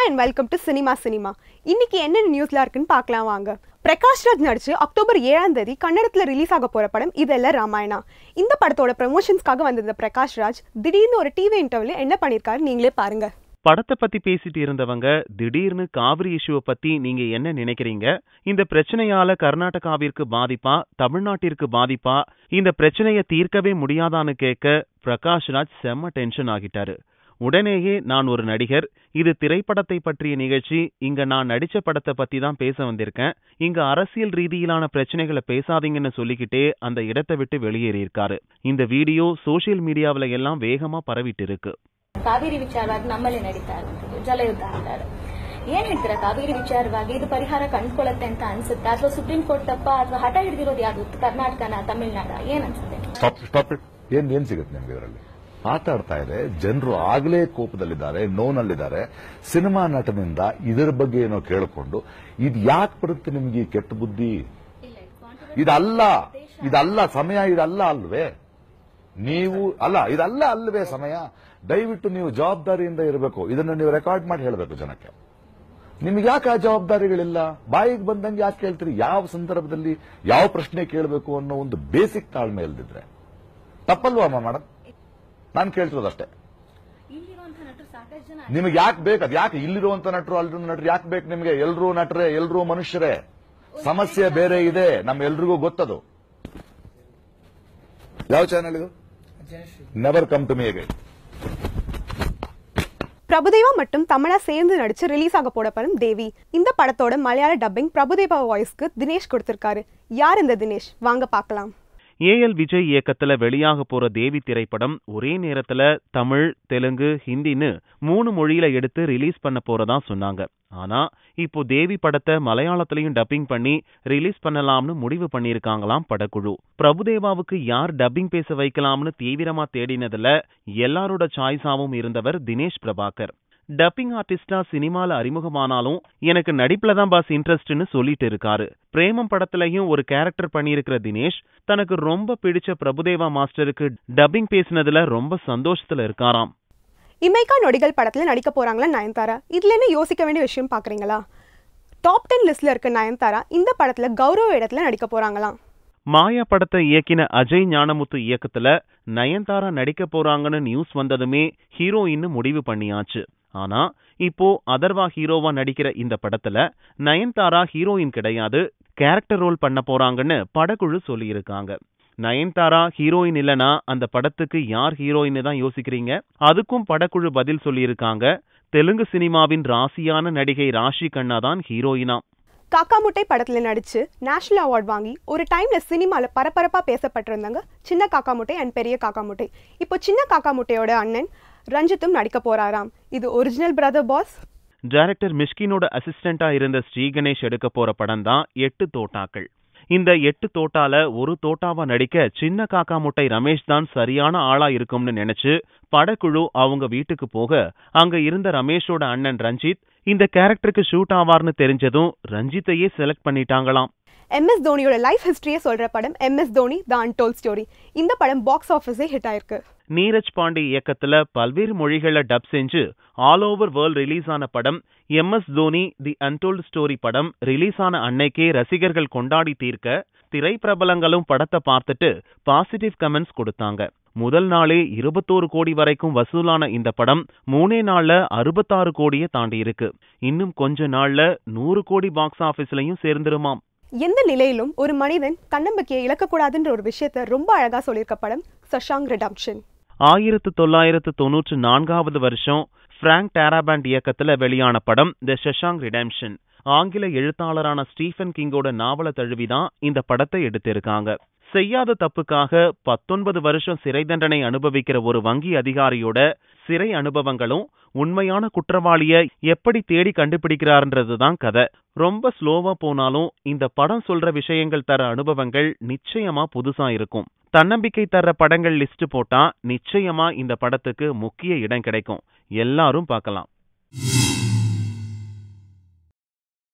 hi and welcome to cinema cinema இன்னைக்கு என்னென்ன நியூஸ்ல இருக்குன்னு பார்க்கலாம் வாங்க பிரகாஷ் நடிச்சு அக்டோபர் ஏழாம் தேதி கன்னடத்தில் ரிலீஸ் ஆக போகிற படம் இதெல்லாம் ராமாயணா இந்த படத்தோட ப்ரமோஷன்ஸ்க்காக வந்திருந்த பிரகாஷ்ராஜ் திடீர்னு ஒரு டிவி இன்டர்வியூல என்ன பண்ணியிருக்காரு நீங்களே பாருங்க படத்தை பத்தி பேசிட்டு இருந்தவங்க திடீர்னு காவிரி இஷ்யூவை பத்தி நீங்க என்ன நினைக்கிறீங்க இந்த பிரச்சனையால கர்நாடகாவிற்கு பாதிப்பா தமிழ்நாட்டிற்கு பாதிப்பா இந்த பிரச்சனையை தீர்க்கவே முடியாதான்னு கேட்க பிரகாஷ் ராஜ் செம்ம டென்ஷன் ஆகிட்டாரு உடனேயே நான் ஒரு நடிகர் இது திரைப்படத்தை பற்றிய நிகழ்ச்சி இங்க நான் நடிச்ச படத்தை பத்தி தான் பேச வந்திருக்கேன் இங்க அரசியல் ரீதியிலான பிரச்சனைகளை பேசாதீங்கன்னு சொல்லிக்கிட்டே அந்த இடத்தை விட்டு வெளியேறியிருக்காரு இந்த வீடியோ சோசியல் மீடியாவில எல்லாம் வேகமா பரவிட்டு இருக்கு ಕಾವೇರಿ ವಿಚಾರವಾಗಿ ನಮ್ಮಲ್ಲಿ ನಡೀತಾ ಇರುವಂತದ್ದು ಜಲಯುದ್ಧ ಅಂತಾರೆ ಮಾತಾಡ್ತಾ ಇದೆ ಜನರು ಆಗಲೇ ಕೋಪದಲ್ಲಿದ್ದಾರೆ ನೋನಲ್ಲಿದ್ದಾರೆ ಸಿನಿಮಾ ನಟನಿಂದ ಇದರ ಬಗ್ಗೆ ಏನೋ ಕೇಳಿಕೊಂಡು ಇದು ಯಾಕೆ ಬರುತ್ತೆ ನಿಮ್ಗೆ ಕೆಟ್ಟ ಬುದ್ಧಿ ಇದಲ್ಲ ಇದಲ್ಲ ಸಮಯ ಇದಲ್ಲ ಅಲ್ವೇ ನೀವು ಅಲ್ಲ ಇದಲ್ಲ ಅಲ್ವೇ ಸಮಯ ದಯವಿಟ್ಟು ನೀವು ಜವಾಬ್ದಾರಿಯಿಂದ ಇರಬೇಕು ಇದನ್ನು ನೀವು ರೆಕಾರ್ಡ್ ಮಾಡಿ ಹೇಳಬೇಕು ಜನಕ್ಕೆ ನಿಮ್ಗೆ ಯಾಕೆ ಆ ಜವಾಬ್ದಾರಿಗಳಿಲ್ಲ ಬಾಯಿಗೆ ಬಂದಂಗೆ ಯಾಕೆ ಕೇಳ್ತೀರಿ ಯಾವ ಸಂದರ್ಭದಲ್ಲಿ ಯಾವ ಪ್ರಶ್ನೆ ಕೇಳಬೇಕು ಅನ್ನೋ ಒಂದು ಬೇಸಿಕ್ ತಾಳ್ಮೆ ಇಲ್ದಿದ್ರೆ ತಪ್ಪಲ್ವಾ ಮೇಡಮ್ ನಾನು ಕೇಳ್ತಿರೋದಷ್ಟೇ ನಿಮಗೆ ಯಾಕೆ ಬೇಕು ಅದು ಯಾಕೆ ಇಲ್ಲಿರುವಂತ ನಟರು ಅಲ್ಲಿರುವ ನಟರು ಯಾಕೆ ಬೇಕು ನಿಮಗೆ ಎಲ್ಲರೂ ಎಲ್ಲರೂ ಮನುಷ್ಯರೇ ಸಮಸ್ಯೆ ಬೇರೆ ಇದೆ ಎಲ್ರಿಗೂ ಗೊತ್ತದು ಯಾವ ಚಾನಲ್ ಇದು never come to me Prabhu Deva மட்டும் தமிழா சேர்ந்து நடிச்சு ரிலீஸ் ஆக போட தேவி இந்த படத்தோட மலையாள டப்பிங் பிரபுதேவா வாய்ஸ்க்கு தினேஷ் கொடுத்திருக்காரு யார் இந்த தினேஷ் வாங்க ஏஎல் விஜய் இயக்கத்துல வெளியாக போற தேவி திரைப்படம் ஒரே நேரத்துல தமிழ் தெலுங்கு ஹிந்தின்னு மூணு மொழியில எடுத்து ரிலீஸ் பண்ண போறதா சொன்னாங்க ஆனா இப்போ தேவி படத்தை மலையாளத்திலையும் டப்பிங் பண்ணி ரிலீஸ் பண்ணலாம்னு முடிவு பண்ணியிருக்காங்களாம் படக்குழு பிரபுதேவாவுக்கு யார் டப்பிங் பேச வைக்கலாம்னு தீவிரமா தேடினதுல எல்லாரோட சாய்ஸாவும் இருந்தவர் தினேஷ் பிரபாகர் டப்பிங் ஆர்டிஸ்டா சினிமால அறிமுகமானாலும் எனக்கு நடிப்புல தான் பாஸ் இன்ட்ரெஸ்ட்னு சொல்லிட்டு இருக்காரு பிரேமம் படத்திலையும் ஒரு கேரக்டர் பண்ணியிருக்கிற தினேஷ் தனக்கு ரொம்ப பிடிச்ச பிரபுதேவா மாஸ்டருக்கு டப்பிங் பேசினதுல ரொம்ப சந்தோஷத்துல இருக்காராம் இமைக்கா நொடிகள் படத்துல நடிக்க போறாங்களா நயன்தாரா இதுல என்ன யோசிக்க வேண்டிய விஷயம் பாக்குறீங்களா டாப் டென் லிஸ்ட்ல இருக்க நயன்தாரா இந்த படத்துல கௌரவ இடத்துல நடிக்க போறாங்களா மாயா படத்தை இயக்கின அஜய் ஞானமுத்து இயக்கத்துல நயன்தாரா நடிக்க போறாங்கன்னு நியூஸ் வந்ததுமே ஹீரோயின்னு முடிவு பண்ணியாச்சு ஆனா இப்போ அதர்வா ஹீரோவா நடிக்கிற இந்த படத்துல நயன்தாரா ஹீரோயின் கிடையாது கேரக்டர் ரோல் பண்ண போறாங்கன்னு படக்குழு சொல்லியிருக்காங்க நயன்தாரா ஹீரோயின் இல்லனா அந்த படத்துக்கு யார் ஹீரோயின் தான் யோசிக்கிறீங்க அதுக்கும் படக்குழு பதில் சொல்லியிருக்காங்க தெலுங்கு சினிமாவின் ராசியான நடிகை ராஷி கண்ணா தான் ஹீரோயினா காக்கா முட்டை படத்துல நடிச்சு நேஷனல் அவார்ட் வாங்கி ஒரு டைம்ல சினிமால பரபரப்பா பேசப்பட்டிருந்தாங்க சின்ன காக்கா முட்டை அண்ட் பெரிய காக்கா முட்டை இப்போ சின்ன காக்கா முட்டையோட அண்ணன் ரஞ்சித்தும் நடிக்க போறாராம் இது ஒரிஜினல் பிரதர் பாஸ் டைரக்டர் மிஷ்கினோட அசிஸ்டண்டா இருந்த ஸ்ரீகணேஷ் எடுக்க போற படம் தான் எட்டு தோட்டாக்கள் இந்த எட்டு தோட்டால ஒரு தோட்டாவா நடிக்க சின்ன காக்கா முட்டை ரமேஷ் தான் சரியான ஆளா இருக்கும்னு நினைச்சு படக்குழு அவங்க வீட்டுக்கு போக அங்க இருந்த ரமேஷோட அண்ணன் ரஞ்சித் இந்த கேரக்டருக்கு ஷூட் ஆவார்னு தெரிஞ்சதும் ரஞ்சித்தையே செலக்ட் பண்ணிட்டாங்களாம் எம்எஸ் தோனியோட லைஃப் ஹிஸ்டரியை சொல்ற படம் MS Dhoni the untold story இந்த படம் பாக்ஸ் ஆஃபீஸே ஹிட் ஆயிருக்கு நீரஜ் பாண்டே இயக்கத்துல பல்வேறு மொழிகளை டப் செஞ்சு ஆல் ஓவர் வேர்ல்ட் ரிலீஸ் ஆன படம் M S Dhoni the untold story படம் ரிலீஸ் ஆன அன்னைக்கே ரசிகர்கள் கொண்டாடி தீர்க்க திரைப்பிரபலங்களும் படத்தை பார்த்துட்டு பாசிட்டிவ் கமெண்ட்ஸ் கொடுத்தாங்க முதல் நாளே இருபத்தோரு கோடி வரைக்கும் வசூலான இந்த படம் மூணே நாள்ல அறுபத்தாறு கோடியை தாண்டி இருக்கு இன்னும் கொஞ்ச நாள்ல நூறு கோடி பாக்ஸ் ஆபீஸ்லயும் சேர்ந்துருமாம் எந்த நிலையிலும் ஒரு மனிதன் தன்னம்பிக்கையை இழக்கக்கூடாதுன்ற ஒரு விஷயத்த ரொம்ப அழகா சொல்லியிருக்க படம் சஷாங் ரிடம்ஷன் ஆயிரத்து தொள்ளாயிரத்து தொன்னூற்று நான்காவது வருஷம் பிராங்க் டேராபேண்ட் இயக்கத்தில் வெளியான படம் த ஷஷாங் ரிடெம்ஷன் ஆங்கில எழுத்தாளரான ஸ்டீஃபன் கிங்கோட நாவல தழுவிதான் இந்த படத்தை எடுத்திருக்காங்க செய்யாத தப்புக்காக பத்தொன்பது வருஷம் சிறை தண்டனை அனுபவிக்கிற ஒரு வங்கி அதிகாரியோட சிறை அனுபவங்களும் உண்மையான குற்றவாளிய எப்படி தேடி கண்டுபிடிக்கிறார்ன்றது தான் கதை ரொம்ப ஸ்லோவா போனாலும் இந்த படம் சொல்ற விஷயங்கள் தர அனுபவங்கள் நிச்சயமா புதுசா இருக்கும் தன்னம்பிக்கை தர்ற படங்கள் லிஸ்ட் போட்டா நிச்சயமா இந்த படத்துக்கு முக்கிய இடம் கிடைக்கும் எல்லாரும் பார்க்கலாம்